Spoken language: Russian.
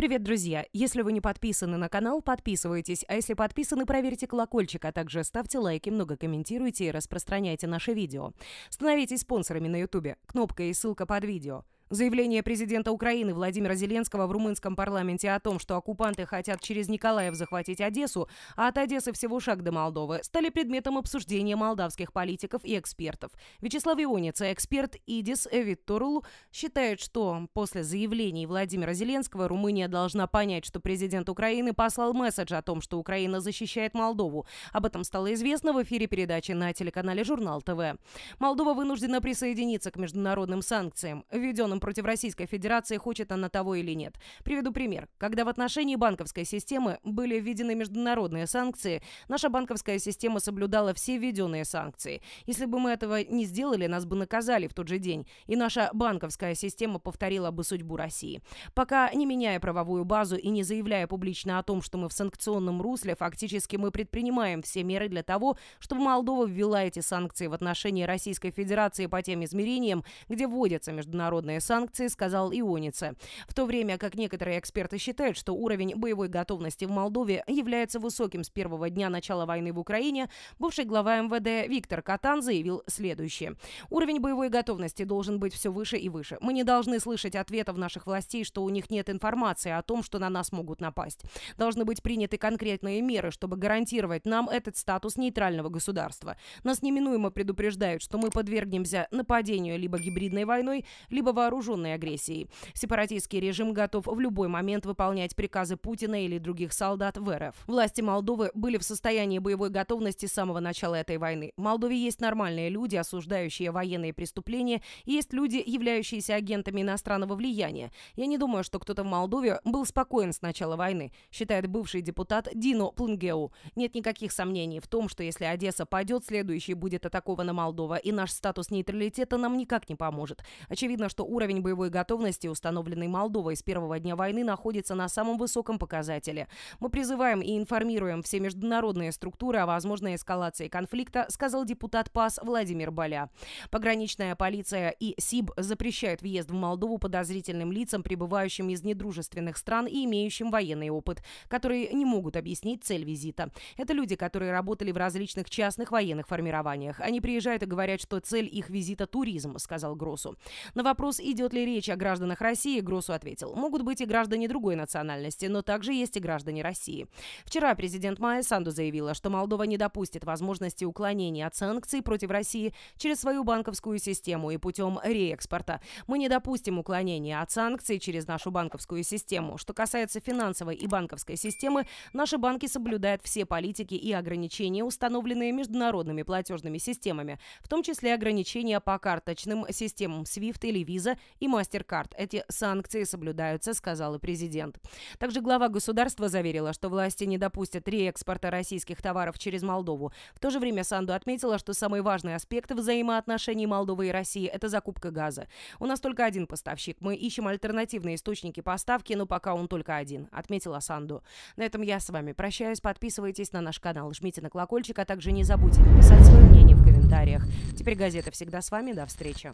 Привет, друзья! Если вы не подписаны на канал, подписывайтесь, а если подписаны, проверьте колокольчик, а также ставьте лайки, много комментируйте и распространяйте наше видео. Становитесь спонсорами на YouTube. Кнопка и ссылка под видео. Заявление президента Украины Владимира Зеленского в румынском парламенте о том, что оккупанты хотят через Николаев захватить Одессу, а от Одессы всего шаг до Молдовы, стали предметом обсуждения молдавских политиков и экспертов. Вячеслав Ионица, эксперт ИДИС Эвитторул, считает, что после заявлений Владимира Зеленского Румыния должна понять, что президент Украины послал месседж о том, что Украина защищает Молдову. Об этом стало известно в эфире передачи на телеканале «Журнал ТВ». Молдова вынуждена присоединиться к международным санкциям, введенным против Российской Федерации, хочет она того или нет. Приведу пример. Когда в отношении банковской системы были введены международные санкции, наша банковская система соблюдала все введенные санкции. Если бы мы этого не сделали, нас бы наказали в тот же день, и наша банковская система повторила бы судьбу России. Пока не меняя правовую базу и не заявляя публично о том, что мы в санкционном русле, фактически мы предпринимаем все меры для того, чтобы Молдова ввела эти санкции в отношении Российской Федерации по тем измерениям, где вводятся международные санкции санкции, сказал ионица. В то время как некоторые эксперты считают, что уровень боевой готовности в Молдове является высоким с первого дня начала войны в Украине, бывший глава МВД Виктор Катан заявил следующее. Уровень боевой готовности должен быть все выше и выше. Мы не должны слышать ответов наших властей, что у них нет информации о том, что на нас могут напасть. Должны быть приняты конкретные меры, чтобы гарантировать нам этот статус нейтрального государства. Нас неминуемо предупреждают, что мы подвергнемся нападению либо гибридной войной, либо вооруженной вооруженной агрессией. Сепаратистский режим готов в любой момент выполнять приказы Путина или других солдат в РФ. Власти Молдовы были в состоянии боевой готовности с самого начала этой войны. В Молдове есть нормальные люди, осуждающие военные преступления, и есть люди, являющиеся агентами иностранного влияния. Я не думаю, что кто-то в Молдове был спокоен с начала войны, считает бывший депутат Дино Плунгеу. Нет никаких сомнений в том, что если Одесса падет, следующий будет атакована Молдова, и наш статус нейтралитета нам никак не поможет. Очевидно, что уровень Уровень боевой готовности, установленный Молдовой с первого дня войны, находится на самом высоком показателе. Мы призываем и информируем все международные структуры о возможной эскалации конфликта, сказал депутат ПАС Владимир Баля. Пограничная полиция и СИБ запрещают въезд в Молдову подозрительным лицам, прибывающим из недружественных стран и имеющим военный опыт, которые не могут объяснить цель визита. Это люди, которые работали в различных частных военных формированиях. Они приезжают и говорят, что цель их визита – туризм, сказал Гросу. На вопрос, идет ли речь о гражданах России, Гросу ответил, могут быть и граждане другой национальности, но также есть и граждане России. Вчера президент Майя Санду заявила, что Молдова не допустит возможности уклонения от санкций против России через свою банковскую систему и путем реэкспорта. Мы не допустим уклонения от санкций через нашу банковскую систему. Что касается финансовой и банковской системы, наши банки соблюдают все политики и ограничения, установленные международными платежными системами, в том числе ограничения по карточным системам SWIFT или Visa и MasterCard. Эти санкции соблюдаются, сказал и президент. Также глава государства заверила, что власти не допустят реэкспорта российских товаров через Молдову. В то же время Санду отметила, что самый важный аспект взаимоотношений Молдовы и России – это закупка газа. У нас только один поставщик. Мы ищем альтернативные источники поставки, но пока он только один, отметила Санду. На этом я с вами прощаюсь. Подписывайтесь на наш канал, жмите на колокольчик, а также не забудьте написать свое мнение в комментариях. Теперь газета всегда с вами. До встречи.